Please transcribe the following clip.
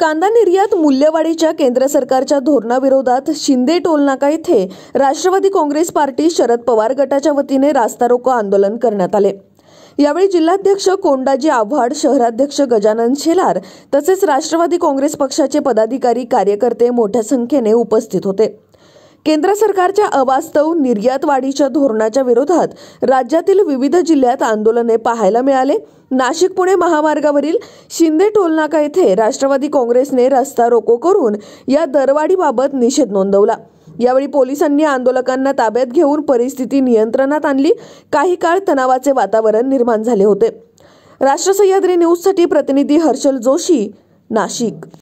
कांदा निर्यात मूल्यवाढीच्या केंद्र सरकारच्या धोरणाविरोधात शिंदे टोलनाका येथे राष्ट्रवादी काँग्रेस पार्टी शरद पवार गटाच्या वतीने रास्ता रोको आंदोलन करण्यात आले यावेळी जिल्हाध्यक्ष कोंडाजी आव्हाड शहराध्यक्ष गजानन शेलार तसेच राष्ट्रवादी काँग्रेस पक्षाचे पदाधिकारी कार्यकर्ते मोठ्या संख्येने उपस्थित होते केंद्र सरकारच्या अवास्तव निर्यात वाढीच्या धोरणाच्या विरोधात राज्यातील विविध जिल्ह्यात आंदोलने पाहायला मिळाले नाशिक पुणे महामार्गावरील शिंदे टोलनाका येथे राष्ट्रवादी काँग्रेसने रस्ता रोको करून या दरवाढीबाबत निषेध नोंदवला यावेळी पोलिसांनी आंदोलकांना ताब्यात घेऊन परिस्थिती नियंत्रणात आणली काही काळ तणावाचे वातावरण निर्माण झाले होते राष्ट्र सह्याद्री न्यूजसाठी प्रतिनिधी हर्षल जोशी नाशिक